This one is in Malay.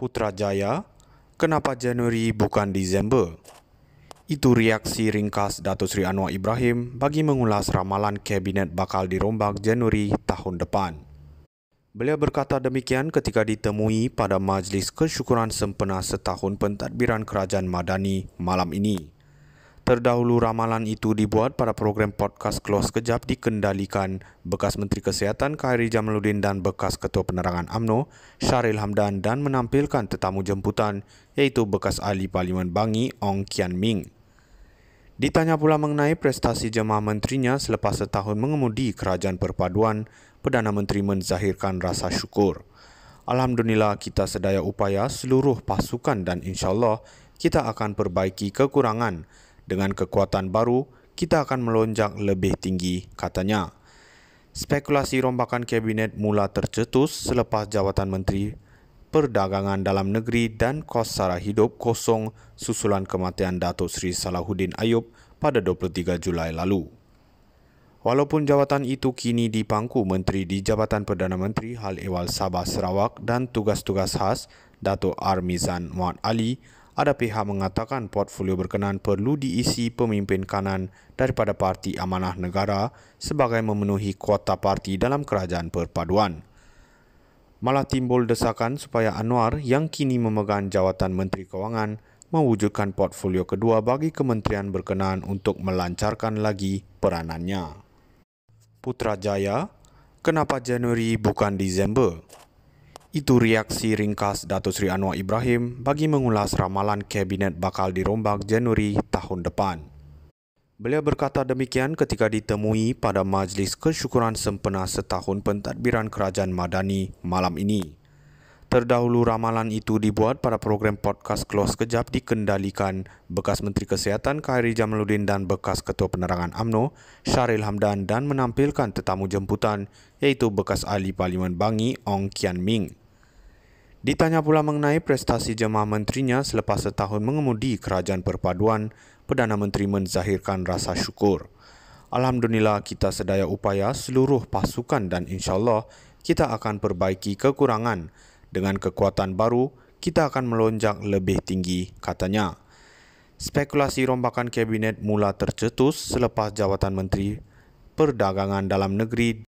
Putrajaya, kenapa Januari bukan Disember? Itu reaksi ringkas Datuk Sri Anwar Ibrahim bagi mengulas ramalan kabinet bakal dirombak Januari tahun depan. Beliau berkata demikian ketika ditemui pada majlis kesyukuran sempena setahun pentadbiran Kerajaan Madani malam ini terdahulu ramalan itu dibuat pada program podcast Kelas Kejap dikendalikan bekas Menteri Kesihatan Khairi Jamaluddin dan bekas Ketua Penerangan AMNO Syaril Hamdan dan menampilkan tetamu jemputan iaitu bekas Ahli Parlimen Bangi Ong Kian Ming. Ditanya pula mengenai prestasi jemaah menterinya selepas setahun mengemudi Kerajaan Perpaduan, Perdana Menteri menzahirkan rasa syukur. Alhamdulillah kita sedaya upaya seluruh pasukan dan insyaAllah kita akan perbaiki kekurangan dengan kekuatan baru, kita akan melonjak lebih tinggi, katanya. Spekulasi rombakan kabinet mula tercetus selepas jawatan menteri perdagangan dalam negeri dan kos sara hidup kosong susulan kematian Datuk Sri Salahuddin Ayub pada 23 Julai lalu. Walaupun jawatan itu kini dipangku Menteri di Jabatan Perdana Menteri Hal Ehwal Sabah Sarawak dan tugas-tugas khas Dato' Armizan Muhammad Ali, ada pihak mengatakan portfolio berkenaan perlu diisi pemimpin kanan daripada Parti Amanah Negara sebagai memenuhi kuota parti dalam kerajaan perpaduan. Malah timbul desakan supaya Anwar yang kini memegang jawatan Menteri Kewangan mewujudkan portfolio kedua bagi kementerian berkenaan untuk melancarkan lagi peranannya. Putrajaya, kenapa Januari bukan Disember? Itu reaksi ringkas Datuk Sri Anwar Ibrahim bagi mengulas ramalan kabinet bakal dirombak Januari tahun depan. Beliau berkata demikian ketika ditemui pada majlis kesyukuran sempena setahun pentadbiran Kerajaan Madani malam ini. Terdahulu ramalan itu dibuat pada program podcast Close Kejap dikendalikan bekas Menteri Kesihatan Khairi Jamaluddin dan bekas Ketua Penerangan AMNO Syaril Hamdan dan menampilkan tetamu jemputan iaitu bekas Ahli Parlimen Bangi Ong Kian Ming. Ditanya pula mengenai prestasi jemaah menterinya selepas setahun mengemudi kerajaan perpaduan, Perdana Menteri menzahirkan rasa syukur. Alhamdulillah kita sedaya upaya seluruh pasukan dan insyaAllah kita akan perbaiki kekurangan. Dengan kekuatan baru, kita akan melonjak lebih tinggi, katanya. Spekulasi rombakan kabinet mula tercetus selepas jawatan Menteri Perdagangan Dalam Negeri